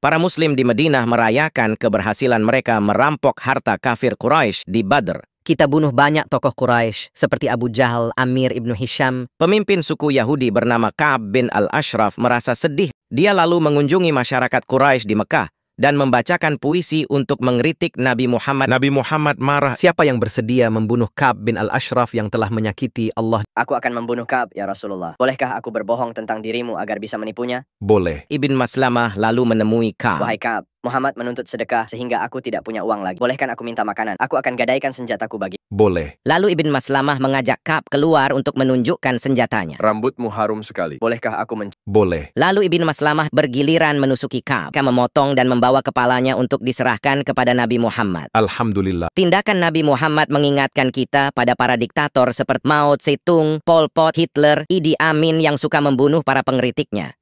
para Muslim di Madinah merayakan keberhasilan mereka merampok harta kafir Quraisy di Badr. Kita bunuh banyak tokoh Quraisy seperti Abu Jahal, Amir ibnu Hisham. Pemimpin suku Yahudi bernama Ka'ab bin Al-Ashraf merasa sedih. Dia lalu mengunjungi masyarakat Quraisy di Mekah dan membacakan puisi untuk mengkritik Nabi Muhammad. Nabi Muhammad marah. Siapa yang bersedia membunuh Kab bin Al-Ashraf yang telah menyakiti Allah? Aku akan membunuh Kab, ya Rasulullah. Bolehkah aku berbohong tentang dirimu agar bisa menipunya? Boleh. Ibn Maslamah lalu menemui Kab. Wahai Kab. Muhammad menuntut sedekah sehingga aku tidak punya uang lagi. Bolehkan aku minta makanan? Aku akan gadaikan senjataku bagi. Boleh. Lalu Ibn Maslamah mengajak Kab keluar untuk menunjukkan senjatanya. Rambutmu harum sekali. Bolehkah aku men... Boleh. Lalu Ibn Maslamah bergiliran menusuki Kab. Kab memotong dan membawa kepalanya untuk diserahkan kepada Nabi Muhammad. Alhamdulillah. Tindakan Nabi Muhammad mengingatkan kita pada para diktator seperti Mao Zedong, Pol Pot, Hitler, Idi Amin yang suka membunuh para pengeritiknya.